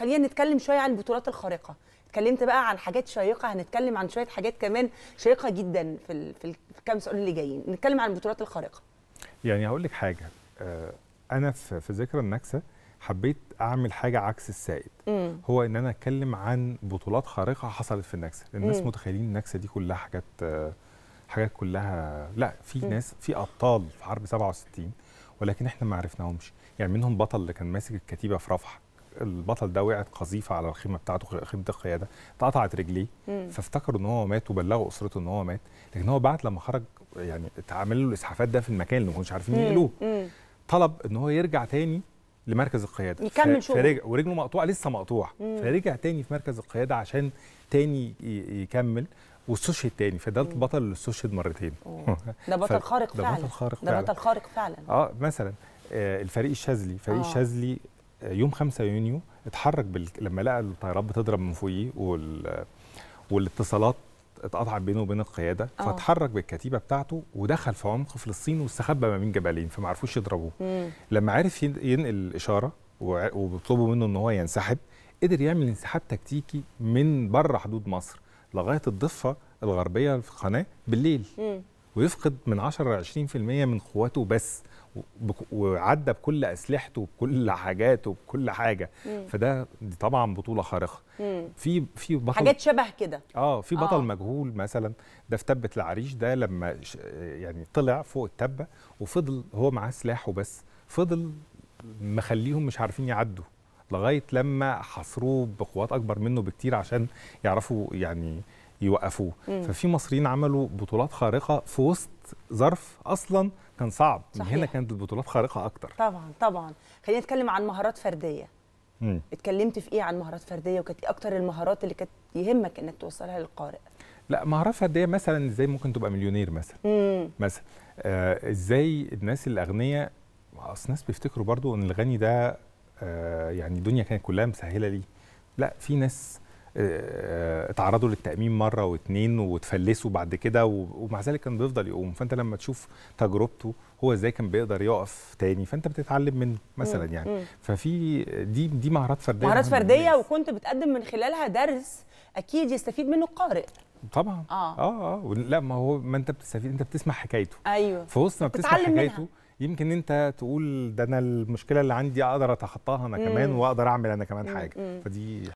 خلينا نتكلم شويه عن البطولات الخارقه اتكلمت بقى عن حاجات شيقه هنتكلم عن شويه حاجات كمان شيقه جدا في ال... في الكام سؤال اللي جايين نتكلم عن البطولات الخارقه يعني هقول لك حاجه آه، انا في ذكرى النكسه حبيت اعمل حاجه عكس السائد مم. هو ان انا اتكلم عن بطولات خارقه حصلت في النكسه الناس مم. متخيلين النكسه دي كلها حاجات آه، حاجات كلها لا في ناس في ابطال في حرب 67 ولكن احنا ما عرفناهمش يعني منهم بطل اللي كان ماسك الكتيبه في رفح البطل ده وقعت قذيفه على الخيمه بتاعته خيمه القياده اتقطعت رجليه فافتكروا ان هو مات وبلغوا اسرته ان هو مات لكن هو بعد لما خرج يعني اتعمل له الاسعافات ده في المكان اللي ما كانوش عارفين ينقلوه طلب ان هو يرجع تاني لمركز القياده يكمل شغله ورجله مقطوعه لسه مقطوعه فرجع تاني في مركز القياده عشان تاني يكمل واستشهد تاني فده البطل اللي استشهد مرتين ده بطل خارق فعلا ده بطل خارق فعلا ده بطل خارق فعلا اه مثلا آه، الفريق الشاذلي فريق آه. الشاذلي يوم 5 يونيو اتحرك بال... لما لقى الطيارات بتضرب من فوقيه وال... والاتصالات اتقطعت بينه وبين القياده أوه. فاتحرك بالكتيبه بتاعته ودخل في عمق فلسطين واستخبى ما بين جبلين فما عرفوش يضربوه لما عرف ينقل الاشاره وبيطلبوا منه ان هو ينسحب قدر يعمل انسحاب تكتيكي من بره حدود مصر لغايه الضفه الغربيه في القناه بالليل مم. ويفقد من 10 ل 20% من قواته بس وعدى بكل اسلحته وبكل حاجاته وبكل حاجه مم. فده دي طبعا بطوله خارقه في في بطل حاجات شبه كده اه في بطل آه. مجهول مثلا ده في تبه العريش ده لما يعني طلع فوق التبه وفضل هو معاه سلاحه بس فضل مخليهم مش عارفين يعدوا لغايه لما حصروه بقوات اكبر منه بكتير عشان يعرفوا يعني يوقفوه ففي مصريين عملوا بطولات خارقه في وسط ظرف اصلا كان صعب صحيح. من هنا كانت البطولات خارقه اكتر طبعا طبعا خلينا نتكلم عن مهارات فرديه مم. اتكلمت في ايه عن مهارات فرديه وكانت ايه اكتر المهارات اللي كانت يهمك انك توصلها للقارئ لا مهارات فرديه مثلا ازاي ممكن تبقى مليونير مثلا مم. مثلا آه ازاي الناس الاغنياء اصل ناس بيفتكروا برضو ان الغني ده آه يعني الدنيا كانت كلها مسهله ليه لا في ناس آه، اتعرضوا للتامين مره واتنين واتفلسوا بعد كده ومع ذلك كان بيفضل يقوم فانت لما تشوف تجربته هو ازاي كان بيقدر يقف تاني فانت بتتعلم منه مثلا يعني ففي دي دي مهارات فرديه مهارات فرديه وكنت بتقدم من خلالها درس اكيد يستفيد منه القارئ طبعا اه اه, آه. لا ما هو ما انت بتستفيد انت بتسمع حكايته ايوه في وسط ما بتسمع حكايته منها. يمكن انت تقول ده انا المشكله اللي عندي اقدر اتخطاها انا مم. كمان واقدر اعمل انا كمان حاجه مم. فدي